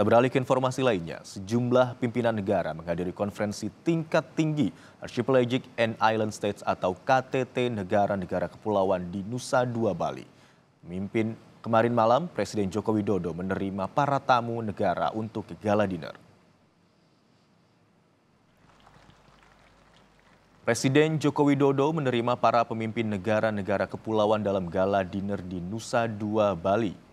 Kita beralih ke informasi lainnya. Sejumlah pimpinan negara menghadiri konferensi tingkat tinggi Archipelagic and Island States atau KTT Negara-Negara Kepulauan di Nusa Dua Bali. Mimpin kemarin malam, Presiden Joko Widodo menerima para tamu negara untuk gala dinner. Presiden Joko Widodo menerima para pemimpin negara-negara kepulauan dalam gala dinner di Nusa Dua Bali.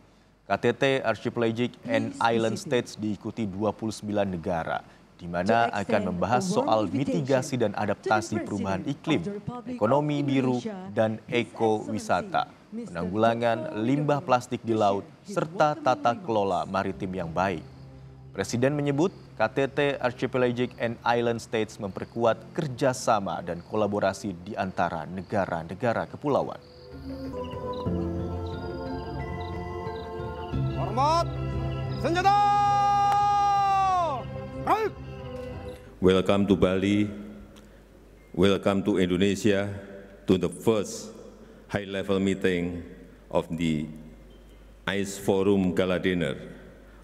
KTT Archipelagic and Island States diikuti 29 negara, di mana akan membahas soal mitigasi dan adaptasi perubahan iklim, ekonomi biru, dan ekowisata, penanggulangan limbah plastik di laut, serta tata kelola maritim yang baik. Presiden menyebut KTT Archipelagic and Island States memperkuat kerjasama dan kolaborasi di antara negara-negara kepulauan. Hormat senjata. Welcome to Bali. Welcome to Indonesia to the first high-level meeting of the ICE Forum Gala Dinner,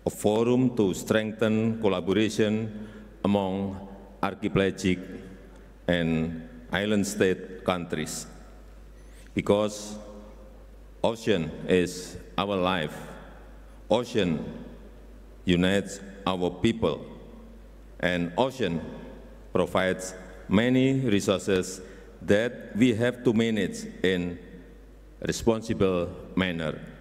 a forum to strengthen collaboration among archipelagic and island state countries because ocean is our life Ocean unites our people, and ocean provides many resources that we have to manage in responsible manner.